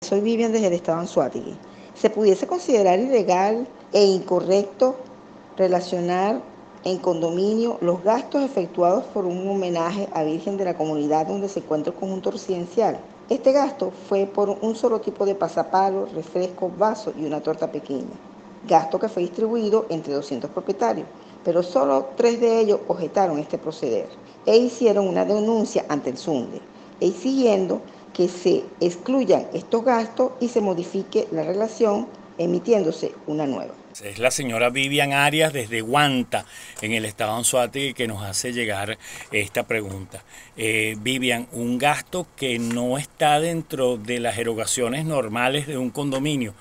Soy Vivian desde el estado Anzuategui. ¿Se pudiese considerar ilegal e incorrecto relacionar en condominio los gastos efectuados por un homenaje a Virgen de la comunidad donde se encuentra el conjunto residencial? Este gasto fue por un solo tipo de pasapalo, refresco, vaso y una torta pequeña, gasto que fue distribuido entre 200 propietarios pero solo tres de ellos objetaron este proceder e hicieron una denuncia ante el SUNDE, exigiendo que se excluyan estos gastos y se modifique la relación emitiéndose una nueva. Es la señora Vivian Arias desde Guanta, en el estado de que nos hace llegar esta pregunta. Eh, Vivian, un gasto que no está dentro de las erogaciones normales de un condominio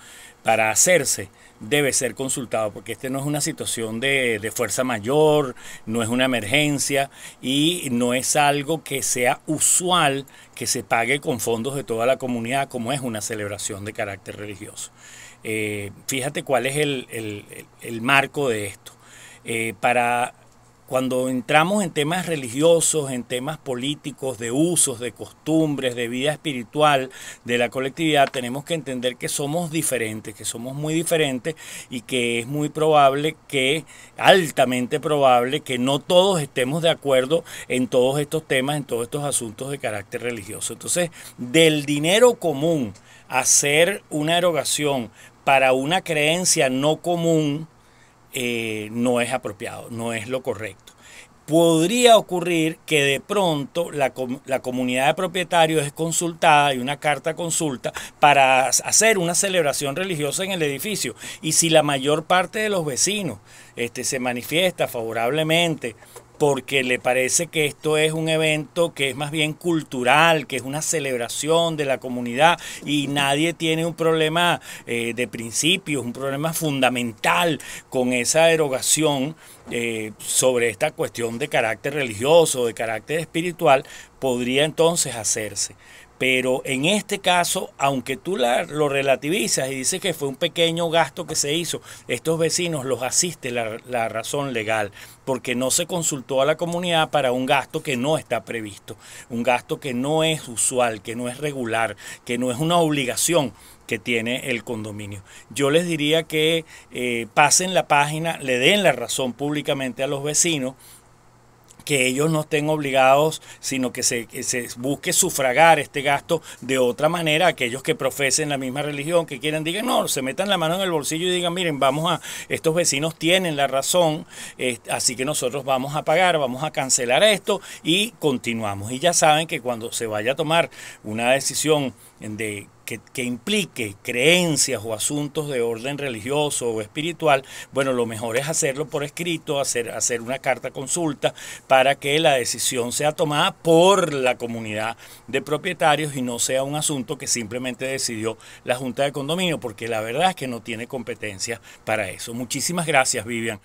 para hacerse debe ser consultado porque este no es una situación de, fuerza mayor, no es una emergencia y no es algo que sea usual que se pague con fondos de toda la comunidad como es una celebración de carácter religioso. Eh, fíjate cuál es el, marco de esto. Eh, para cuando entramos en temas religiosos, en temas políticos, de usos, de costumbres, de vida espiritual de la colectividad, tenemos que entender que somos diferentes, que somos muy diferentes y que es muy probable que, altamente probable, que no todos estemos de acuerdo en todos estos temas, en todos estos asuntos de carácter religioso. Entonces, del dinero común, hacer una erogación para una creencia no común, eh, no es apropiado, no es lo correcto. Podría ocurrir que de pronto la, comunidad de propietarios es consultada y una carta consulta para hacer una celebración religiosa en el edificio. Y si la mayor parte de los vecinos este, se manifiesta favorablemente porque le parece que esto es un evento que es más bien cultural, que es una celebración de la comunidad y nadie tiene un problema eh, de principios, un problema fundamental con esa erogación eh, sobre esta cuestión de carácter religioso, de carácter espiritual, podría entonces hacerse. Pero en este caso, aunque tú lo relativizas y dices que fue un pequeño gasto que se hizo, estos vecinos los asiste la, razón legal, porque no se consultó a la comunidad para un gasto que no está previsto, un gasto que no es usual, que no es regular, que no es una obligación que tiene el condominio. Yo les diría que eh, pasen la página, le den la razón públicamente a los vecinos que ellos no estén obligados, sino que se, se busque sufragar este gasto de otra manera. Aquellos que profesen la misma religión, que quieran, digan, no, se metan la mano en el bolsillo y digan, miren, vamos a, estos vecinos tienen la razón, así que nosotros vamos a pagar, vamos a cancelar esto y continuamos. Y ya saben que cuando se vaya a tomar una decisión de, que, implique creencias o asuntos de orden religioso o espiritual, bueno, lo mejor es hacerlo por escrito, hacer, hacer una carta consulta para que la decisión sea tomada por la comunidad de propietarios y no sea un asunto que simplemente decidió la Junta de Condominio, porque la verdad es que no tiene competencia para eso. Muchísimas gracias, Vivian.